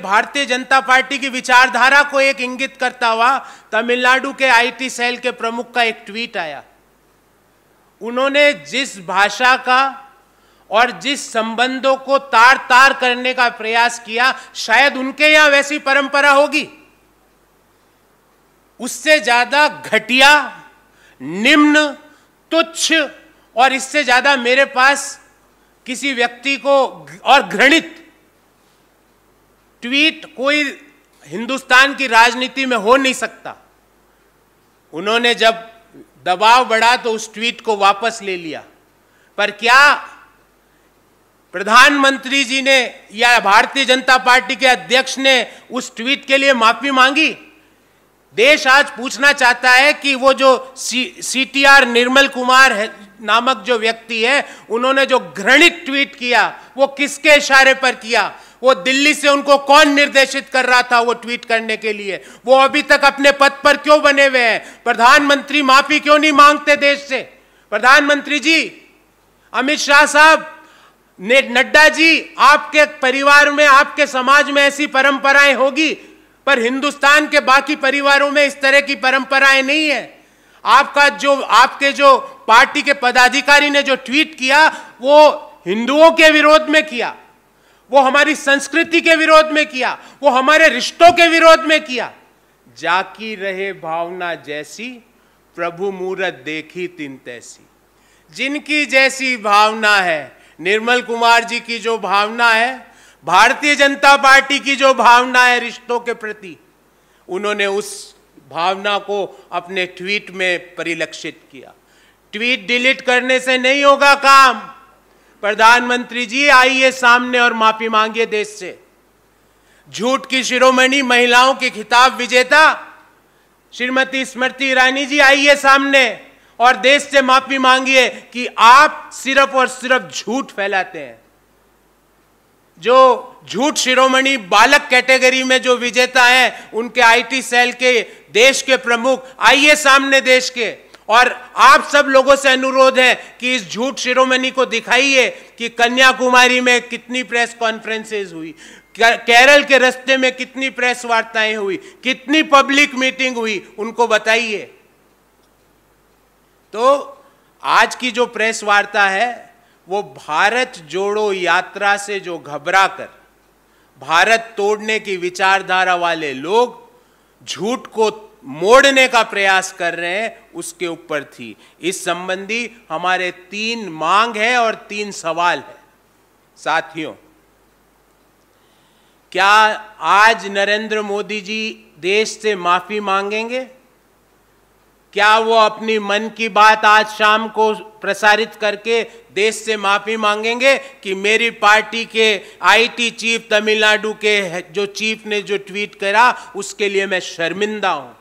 भारतीय जनता पार्टी की विचारधारा को एक इंगित करता हुआ तमिलनाडु के आईटी सेल के प्रमुख का एक ट्वीट आया उन्होंने जिस भाषा का और जिस संबंधों को तार तार करने का प्रयास किया शायद उनके यहां वैसी परंपरा होगी उससे ज्यादा घटिया निम्न तुच्छ और इससे ज्यादा मेरे पास किसी व्यक्ति को और घृणित ट्वीट कोई हिंदुस्तान की राजनीति में हो नहीं सकता उन्होंने जब दबाव बढ़ा तो उस ट्वीट को वापस ले लिया पर क्या प्रधानमंत्री जी ने या भारतीय जनता पार्टी के अध्यक्ष ने उस ट्वीट के लिए माफी मांगी देश आज पूछना चाहता है कि वो जो C T R Nirmal Kumar है नामक जो व्यक्ति है उन्होंने जो घृणित ट्वीट किया वो किसके इशारे पर किया वो दिल्ली से उनको कौन निर्देशित कर रहा था वो ट्वीट करने के लिए वो अभी तक अपने पद पर क्यों बने हुए हैं प्रधानमंत्री माफी क्यों नहीं मांगते देश से प्रधानमंत्री जी अमित शाह साहब नड्डा जी आपके परिवार में आपके समाज में ऐसी परंपराएं होगी पर हिंदुस्तान के बाकी परिवारों में इस तरह की परंपराएं नहीं है आपका जो आपके जो पार्टी के पदाधिकारी ने जो ट्वीट किया वो हिंदुओं के विरोध में किया वो हमारी संस्कृति के विरोध में किया वो हमारे रिश्तों के विरोध में किया जाकी रहे भावना जैसी प्रभु मूरत देखी तीन तैसी जिनकी जैसी भावना है निर्मल कुमार जी की जो भावना है भारतीय जनता पार्टी की जो भावना है रिश्तों के प्रति उन्होंने उस भावना को अपने ट्वीट में परिलक्षित किया ट्वीट डिलीट करने से नहीं होगा काम प्रधानमंत्री जी आइए सामने और माफी मांगिए देश से झूठ की शिरोमणि महिलाओं के खिताब विजेता श्रीमती स्मृति ईरानी जी आइए सामने और देश से माफी मांगिए कि आप सिर्फ और सिर्फ झूठ फैलाते हैं जो झूठ शिरोमणि बालक कैटेगरी में जो विजेता हैं उनके आईटी सेल के देश के प्रमुख आइए सामने देश के और आप सब लोगों से अनुरोध है कि इस झूठ शिरोमणि को दिखाइए कि कन्याकुमारी में कितनी प्रेस कॉन्फ्रेंसेज हुई केरल के रस्ते में कितनी प्रेस वार्ताएं हुई कितनी पब्लिक मीटिंग हुई उनको बताइए तो आज की जो प्रेस वार्ता है वो भारत जोड़ो यात्रा से जो घबरा कर भारत तोड़ने की विचारधारा वाले लोग झूठ को मोड़ने का प्रयास कर रहे हैं उसके ऊपर थी इस संबंधी हमारे तीन मांग है और तीन सवाल है साथियों क्या आज नरेंद्र मोदी जी देश से माफी मांगेंगे क्या वो अपनी मन की बात आज शाम को प्रसारित करके देश से माफी मांगेंगे कि मेरी पार्टी के आईटी चीफ तमिलनाडु के जो चीफ ने जो ट्वीट करा उसके लिए मैं शर्मिंदा हूं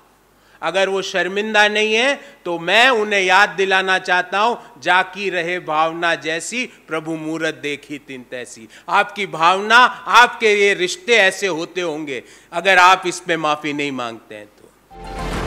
अगर वो शर्मिंदा नहीं है तो मैं उन्हें याद दिलाना चाहता हूं जाकी रहे भावना जैसी प्रभु मूरत देखी तीन तैसी आपकी भावना आपके ये रिश्ते ऐसे होते होंगे अगर आप इस माफ़ी नहीं मांगते हैं तो